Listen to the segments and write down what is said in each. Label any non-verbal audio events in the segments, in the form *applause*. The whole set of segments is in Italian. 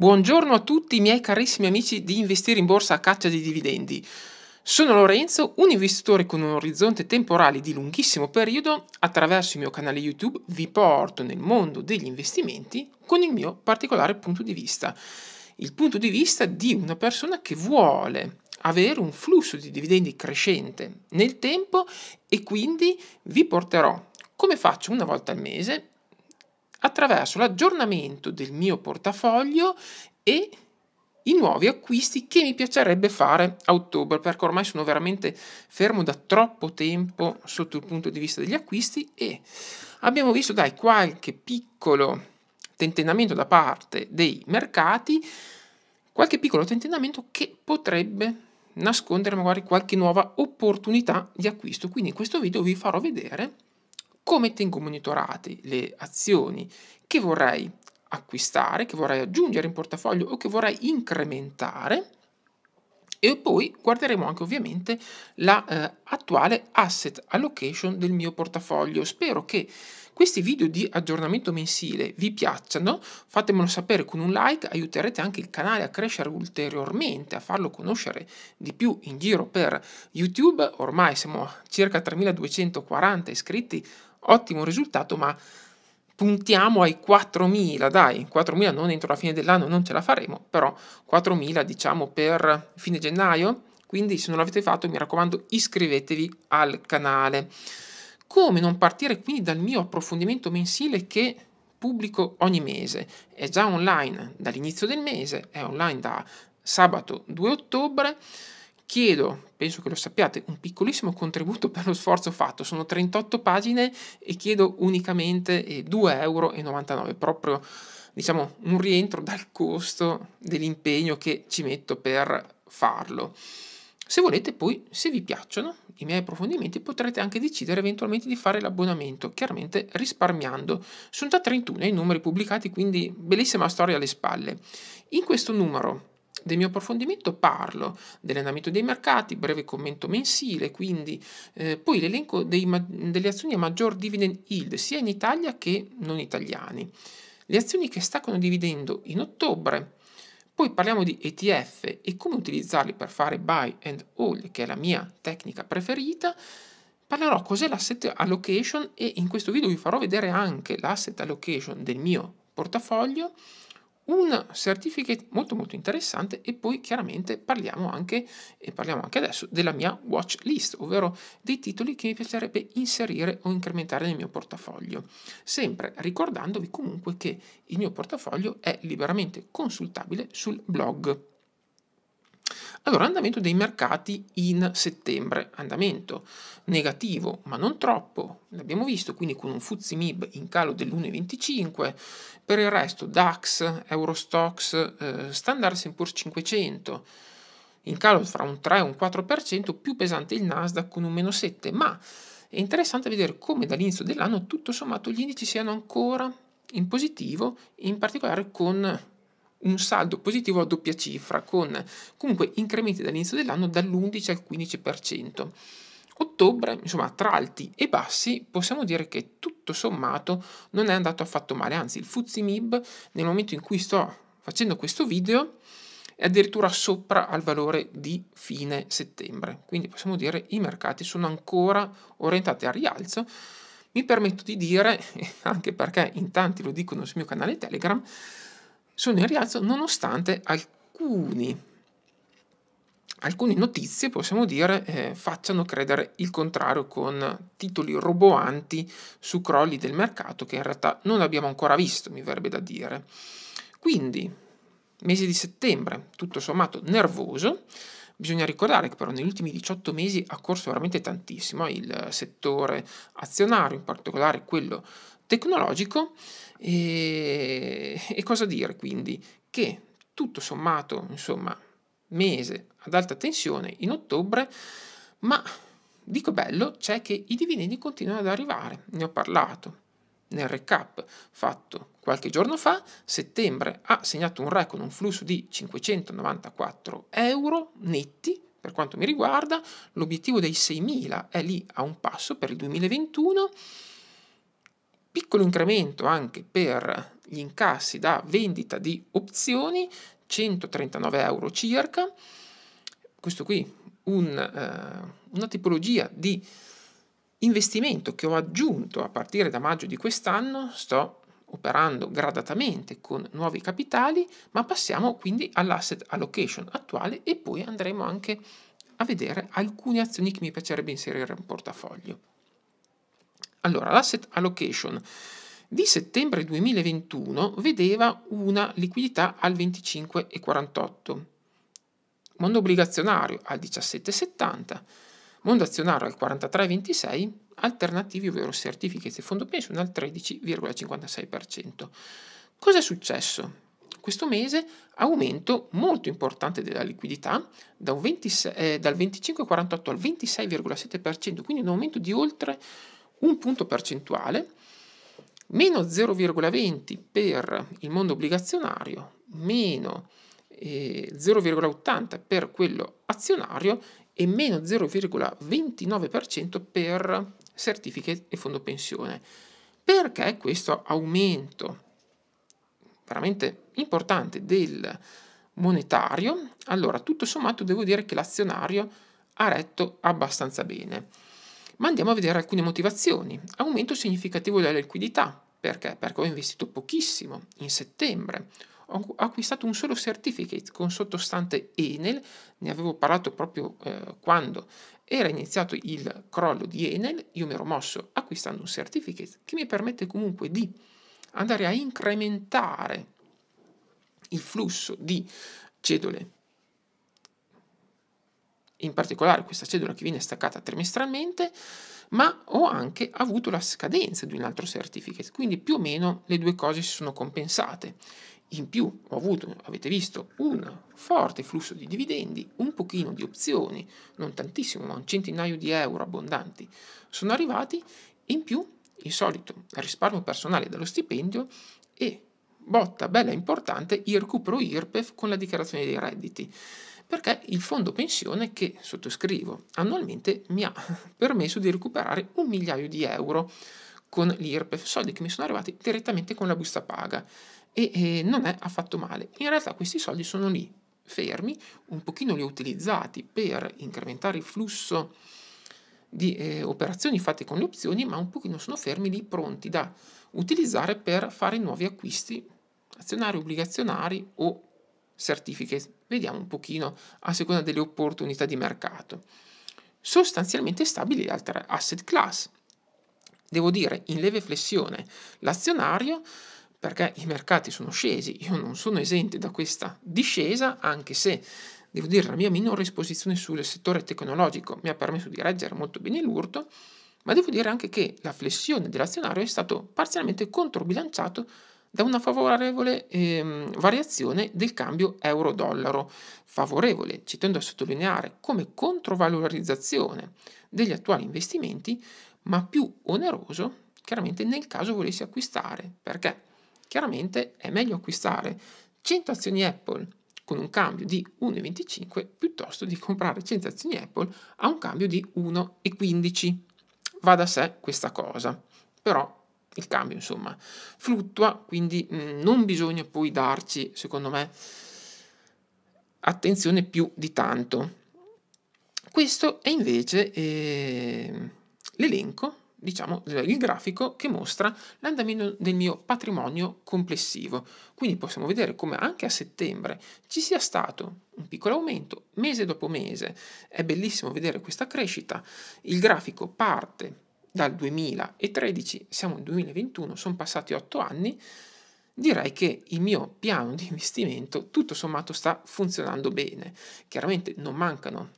Buongiorno a tutti i miei carissimi amici di Investire in Borsa a caccia di dividendi. Sono Lorenzo, un investitore con un orizzonte temporale di lunghissimo periodo. Attraverso il mio canale YouTube vi porto nel mondo degli investimenti con il mio particolare punto di vista. Il punto di vista di una persona che vuole avere un flusso di dividendi crescente nel tempo e quindi vi porterò, come faccio una volta al mese, attraverso l'aggiornamento del mio portafoglio e i nuovi acquisti che mi piacerebbe fare a ottobre, perché ormai sono veramente fermo da troppo tempo sotto il punto di vista degli acquisti e abbiamo visto dai qualche piccolo tentennamento da parte dei mercati, qualche piccolo tentennamento che potrebbe nascondere magari qualche nuova opportunità di acquisto. Quindi in questo video vi farò vedere come tengo monitorate le azioni che vorrei acquistare, che vorrei aggiungere in portafoglio o che vorrei incrementare e poi guarderemo anche ovviamente la eh, asset allocation del mio portafoglio. Spero che questi video di aggiornamento mensile vi piacciono, fatemelo sapere con un like, aiuterete anche il canale a crescere ulteriormente, a farlo conoscere di più in giro per YouTube. Ormai siamo a circa 3240 iscritti ottimo risultato, ma puntiamo ai 4.000, dai, 4.000 non entro la fine dell'anno, non ce la faremo, però 4.000 diciamo per fine gennaio, quindi se non l'avete fatto mi raccomando iscrivetevi al canale. Come non partire quindi dal mio approfondimento mensile che pubblico ogni mese? È già online dall'inizio del mese, è online da sabato 2 ottobre, chiedo, penso che lo sappiate, un piccolissimo contributo per lo sforzo fatto, sono 38 pagine e chiedo unicamente 2,99 eh, euro, proprio diciamo un rientro dal costo dell'impegno che ci metto per farlo. Se volete poi, se vi piacciono i miei approfondimenti, potrete anche decidere eventualmente di fare l'abbonamento, chiaramente risparmiando. Sono già 31 i numeri pubblicati, quindi bellissima storia alle spalle. In questo numero del mio approfondimento parlo dell'andamento dei mercati, breve commento mensile, quindi eh, poi l'elenco dei, delle azioni a maggior dividend yield sia in Italia che non italiani, le azioni che staccano dividendo in ottobre, poi parliamo di ETF e come utilizzarli per fare buy and hold, che è la mia tecnica preferita, parlerò cos'è l'asset allocation e in questo video vi farò vedere anche l'asset allocation del mio portafoglio un certificate molto molto interessante e poi chiaramente parliamo anche, e parliamo anche adesso, della mia watch list, ovvero dei titoli che mi piacerebbe inserire o incrementare nel mio portafoglio. Sempre ricordandovi comunque che il mio portafoglio è liberamente consultabile sul blog allora, andamento dei mercati in settembre, andamento negativo, ma non troppo, l'abbiamo visto, quindi con un Fuzzi MIB in calo dell'1,25, per il resto DAX, Eurostox, eh, Standard Poor's 500, in calo fra un 3 e un 4%, più pesante il Nasdaq con un meno 7, ma è interessante vedere come dall'inizio dell'anno tutto sommato gli indici siano ancora in positivo, in particolare con un saldo positivo a doppia cifra, con comunque incrementi dall'inizio dell'anno dall'11 al 15%. Ottobre, insomma, tra alti e bassi, possiamo dire che tutto sommato non è andato affatto male, anzi il Mib, nel momento in cui sto facendo questo video è addirittura sopra al valore di fine settembre, quindi possiamo dire i mercati sono ancora orientati al rialzo, mi permetto di dire, *laughs* anche perché in tanti lo dicono sul mio canale Telegram, sono in rialzo nonostante alcuni alcune notizie, possiamo dire, eh, facciano credere il contrario con titoli roboanti su crolli del mercato che in realtà non abbiamo ancora visto, mi verrebbe da dire. Quindi, mese di settembre, tutto sommato nervoso, Bisogna ricordare che però negli ultimi 18 mesi ha corso veramente tantissimo eh, il settore azionario, in particolare quello tecnologico e, e cosa dire quindi? Che tutto sommato, insomma, mese ad alta tensione in ottobre, ma dico bello c'è che i dividendi continuano ad arrivare, ne ho parlato nel recap fatto qualche giorno fa, settembre ha segnato un record, un flusso di 594 euro netti per quanto mi riguarda, l'obiettivo dei 6.000 è lì a un passo per il 2021 piccolo incremento anche per gli incassi da vendita di opzioni, 139 euro circa. Questo qui, un, eh, una tipologia di investimento che ho aggiunto a partire da maggio di quest'anno, sto operando gradatamente con nuovi capitali, ma passiamo quindi all'asset allocation attuale e poi andremo anche a vedere alcune azioni che mi piacerebbe inserire in portafoglio. Allora, l'asset allocation di settembre 2021 vedeva una liquidità al 25,48, mondo obbligazionario al 17,70, mondo azionario al 43,26, alternativi ovvero certificate e fondo pensione al 13,56%. Cosa è successo? Questo mese aumento molto importante della liquidità da 26, eh, dal 25,48 al 26,7%, quindi un aumento di oltre un punto percentuale, meno 0,20 per il mondo obbligazionario, meno eh, 0,80 per quello azionario e meno 0,29% per certifiche e fondo pensione. Perché questo aumento veramente importante del monetario? Allora, tutto sommato devo dire che l'azionario ha retto abbastanza bene. Ma andiamo a vedere alcune motivazioni. Aumento significativo della liquidità. Perché? Perché ho investito pochissimo in settembre. Ho acquistato un solo certificate con sottostante Enel, ne avevo parlato proprio eh, quando era iniziato il crollo di Enel, io mi ero mosso acquistando un certificate che mi permette comunque di andare a incrementare il flusso di cedole in particolare questa cedola che viene staccata trimestralmente, ma ho anche avuto la scadenza di un altro certificate, quindi più o meno le due cose si sono compensate. In più ho avuto, avete visto, un forte flusso di dividendi, un pochino di opzioni, non tantissimo, ma un centinaio di euro abbondanti sono arrivati, in più il solito risparmio personale dallo stipendio e botta bella importante il recupero IRPEF con la dichiarazione dei redditi, perché il fondo pensione che sottoscrivo annualmente mi ha *laughs* permesso di recuperare un migliaio di euro con l'IRPEF, soldi che mi sono arrivati direttamente con la busta paga e, e non è affatto male. In realtà questi soldi sono lì, fermi, un pochino li ho utilizzati per incrementare il flusso di eh, operazioni fatte con le opzioni, ma un pochino sono fermi lì pronti da utilizzare per fare nuovi acquisti azionari, obbligazionari o certifiche. Vediamo un pochino a seconda delle opportunità di mercato. Sostanzialmente stabili le altre asset class. Devo dire in leve flessione l'azionario perché i mercati sono scesi, io non sono esente da questa discesa, anche se devo dire la mia minore esposizione sul settore tecnologico mi ha permesso di reggere molto bene l'urto, ma devo dire anche che la flessione dell'azionario è stato parzialmente controbilanciato da una favorevole ehm, variazione del cambio euro-dollaro, favorevole, ci tendo a sottolineare, come controvalorizzazione degli attuali investimenti, ma più oneroso chiaramente nel caso volessi acquistare, perché chiaramente è meglio acquistare 100 azioni Apple con un cambio di 1,25 piuttosto di comprare 100 azioni Apple a un cambio di 1,15. Va da sé questa cosa, però il cambio insomma fluttua, quindi mm, non bisogna poi darci, secondo me, attenzione più di tanto. Questo è invece eh, l'elenco diciamo, eh, il grafico che mostra l'andamento del mio patrimonio complessivo. Quindi possiamo vedere come anche a settembre ci sia stato un piccolo aumento mese dopo mese. È bellissimo vedere questa crescita. Il grafico parte dal 2013, siamo nel 2021, sono passati otto anni. Direi che il mio piano di investimento tutto sommato sta funzionando bene. Chiaramente non mancano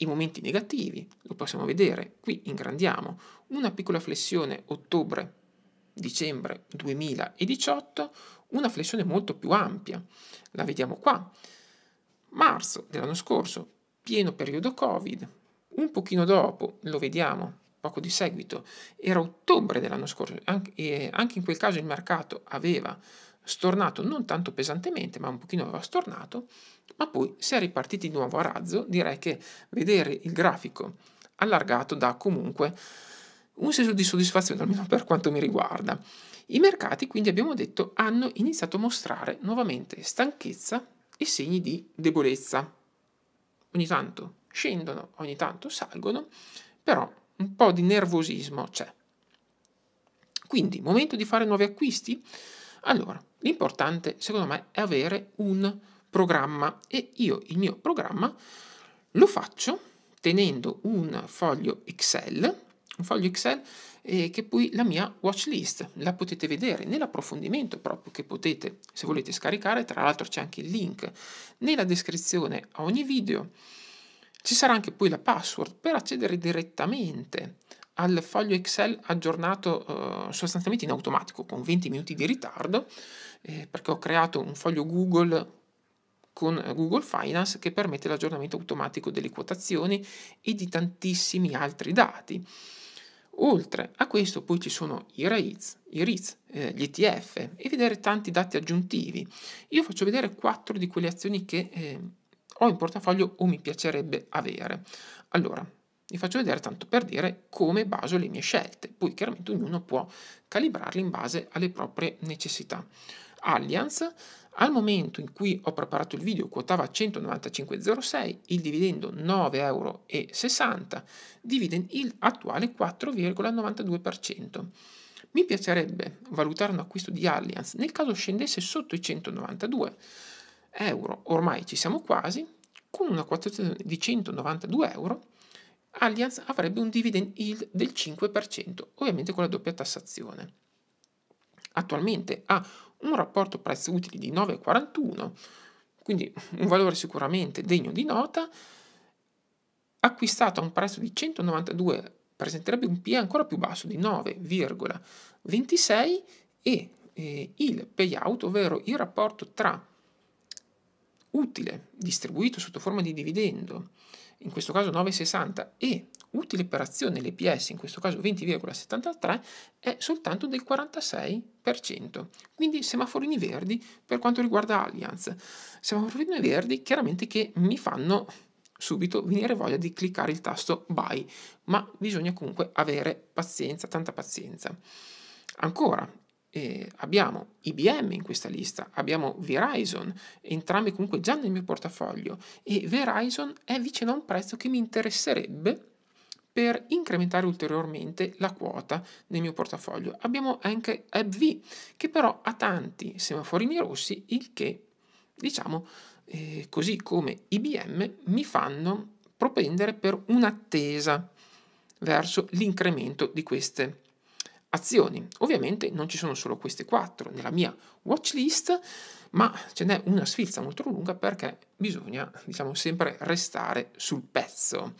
i momenti negativi lo possiamo vedere, qui ingrandiamo, una piccola flessione ottobre-dicembre 2018, una flessione molto più ampia, la vediamo qua. Marzo dell'anno scorso, pieno periodo Covid, un pochino dopo, lo vediamo poco di seguito, era ottobre dell'anno scorso, anche, anche in quel caso il mercato aveva stornato non tanto pesantemente, ma un pochino aveva stornato, ma poi si è ripartiti di nuovo a razzo, direi che vedere il grafico allargato dà comunque un senso di soddisfazione, almeno per quanto mi riguarda. I mercati, quindi abbiamo detto, hanno iniziato a mostrare nuovamente stanchezza e segni di debolezza. Ogni tanto scendono, ogni tanto salgono, però un po' di nervosismo c'è. Quindi, momento di fare nuovi acquisti? Allora, l'importante secondo me è avere un programma e io il mio programma lo faccio tenendo un foglio Excel, un foglio Excel eh, che poi la mia watch list la potete vedere nell'approfondimento proprio che potete se volete scaricare, tra l'altro c'è anche il link nella descrizione a ogni video. Ci sarà anche poi la password per accedere direttamente al foglio Excel aggiornato eh, sostanzialmente in automatico con 20 minuti di ritardo eh, perché ho creato un foglio Google con eh, Google Finance che permette l'aggiornamento automatico delle quotazioni e di tantissimi altri dati. Oltre a questo poi ci sono i REITs, i REITs eh, gli ETF e vedere tanti dati aggiuntivi. Io faccio vedere quattro di quelle azioni che eh, ho in portafoglio o mi piacerebbe avere. Allora, vi faccio vedere tanto per dire come baso le mie scelte, poi chiaramente ognuno può calibrarle in base alle proprie necessità. Allianz al momento in cui ho preparato il video quotava 195,06, il dividendo 9,60 euro, dividend il attuale 4,92%. Mi piacerebbe valutare un acquisto di Allianz nel caso scendesse sotto i 192 euro, ormai ci siamo quasi, con una quotazione di 192 euro Allianz avrebbe un dividend yield del 5%, ovviamente con la doppia tassazione. Attualmente ha un rapporto prezzo utili di 9,41, quindi un valore sicuramente degno di nota, acquistato a un prezzo di 192 presenterebbe un PE ancora più basso di 9,26 e eh, il payout, ovvero il rapporto tra utile distribuito sotto forma di dividendo in questo caso 9,60 e utile per azione l'EPS, in questo caso 20,73, è soltanto del 46%. Quindi semaforini verdi per quanto riguarda Allianz. Semaforini verdi chiaramente che mi fanno subito venire voglia di cliccare il tasto buy, ma bisogna comunque avere pazienza, tanta pazienza. Ancora, eh, abbiamo IBM in questa lista, abbiamo Verizon, entrambi comunque già nel mio portafoglio e Verizon è vicino a un prezzo che mi interesserebbe per incrementare ulteriormente la quota nel mio portafoglio. Abbiamo anche AbbV che però ha tanti semaforini rossi, il che diciamo eh, così come IBM mi fanno propendere per un'attesa verso l'incremento di queste quote azioni. Ovviamente non ci sono solo queste quattro nella mia watch list, ma ce n'è una sfilza molto lunga perché bisogna, diciamo, sempre restare sul pezzo.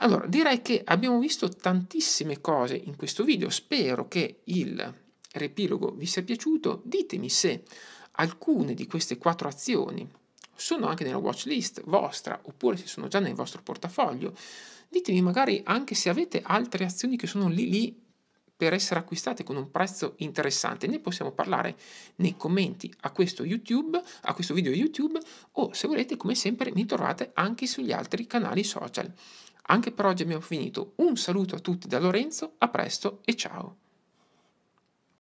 Allora, direi che abbiamo visto tantissime cose in questo video, spero che il riepilogo vi sia piaciuto, ditemi se alcune di queste quattro azioni sono anche nella watch list vostra oppure se sono già nel vostro portafoglio, ditemi magari anche se avete altre azioni che sono lì lì per essere acquistate con un prezzo interessante. Ne possiamo parlare nei commenti a questo, YouTube, a questo video YouTube o se volete come sempre mi trovate anche sugli altri canali social. Anche per oggi abbiamo finito. Un saluto a tutti da Lorenzo, a presto e ciao!